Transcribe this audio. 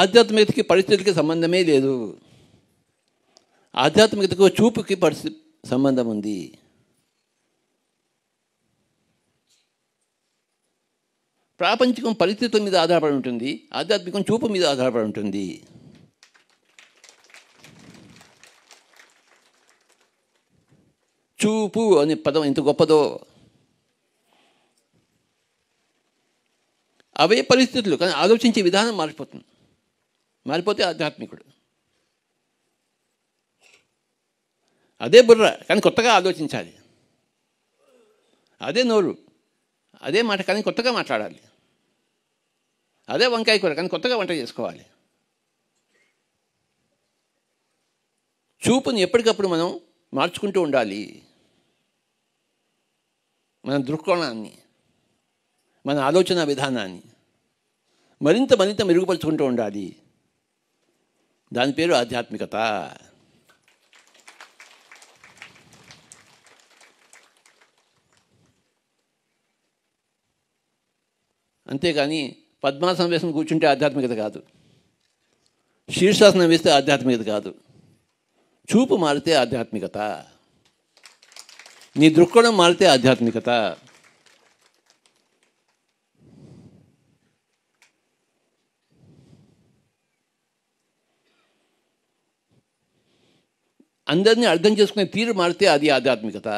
ఆధ్యాత్మికతకి పరిస్థితికి సంబంధమే లేదు ఆధ్యాత్మికతకు చూపుకి పరిస్థితి సంబంధం ఉంది ప్రాపంచికం పరిస్థితుల మీద ఆధారపడి ఉంటుంది ఆధ్యాత్మికం చూపు మీద ఆధారపడి ఉంటుంది చూపు అనే పదం ఎంత గొప్పదో అవే పరిస్థితులు కానీ ఆలోచించే విధానం మారిపోతుంది మారిపోతే ఆధ్యాత్మికుడు అదే బుర్ర కానీ కొత్తగా ఆలోచించాలి అదే నోరు అదే మాట కానీ కొత్తగా మాట్లాడాలి అదే వంకాయ కూర కానీ కొత్తగా వంట చేసుకోవాలి చూపుని ఎప్పటికప్పుడు మనం మార్చుకుంటూ ఉండాలి మన దృక్కోణాన్ని మన ఆలోచన విధానాన్ని మరింత మరింత మెరుగుపరుచుకుంటూ ఉండాలి దాని పేరు ఆధ్యాత్మికత అంతేకాని పద్మాసనం వేసుకుని కూర్చుంటే ఆధ్యాత్మికత కాదు శీర్షాసనం వేస్తే ఆధ్యాత్మికత కాదు చూపు మారితే ఆధ్యాత్మికత నీ దృక్కోణం మారితే ఆధ్యాత్మికత అందరినీ అర్థం చేసుకునే తీరు మారితే అది ఆధ్యాత్మికత